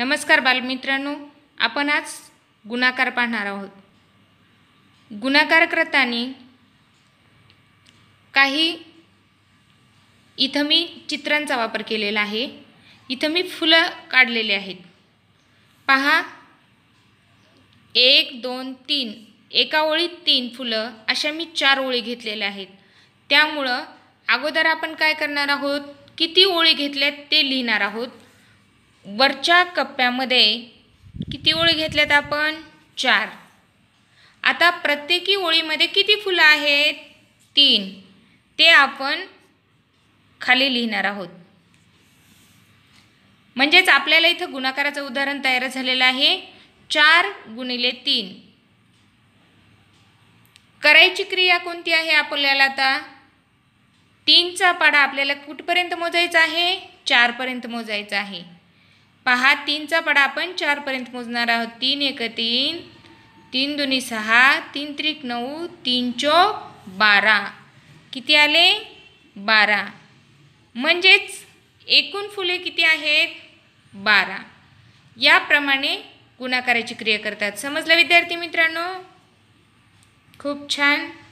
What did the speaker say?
नमस्कार बालमित्रांनो आपण आज गुणाकार पाहणार आहोत गुणाकार करताना काही इथं मी चित्रांचा वापर केलेला आहे इथं मी फुलं काढलेली आहेत पहा एक दोन तीन एका ओळीत तीन फुलं अशा मी चार ओळी घेतलेल्या आहेत त्यामुळं अगोदर आपण काय करणार आहोत किती ओळी घेतल्यात ते लिहिणार आहोत वरच्या कप्प्यामध्ये किती ओळी घेतल्यात आपण चार आता प्रत्येकी ओळीमध्ये किती फुलं आहेत तीन ते आपण खाली लिहिणार आहोत म्हणजेच आपल्याला इथं गुणाकाराचं उदाहरण तयार झालेलं आहे चार गुणिले तीन करायची क्रिया कोणती आहे आपल्याला आता तीनचा पाडा आपल्याला कुठपर्यंत मोजायचा आहे चारपर्यंत मोजायचा आहे पहा तीनचा पडा आपण चारपर्यंत मोजणार आहोत तीन एक तीन तीन दोन्ही सहा तीन त्रिक नऊ तीन चौक बारा किती आले बारा म्हणजेच एकूण फुले किती आहेत बारा याप्रमाणे गुणाकाराची क्रिया करतात समजलं विद्यार्थी मित्रांनो खूप छान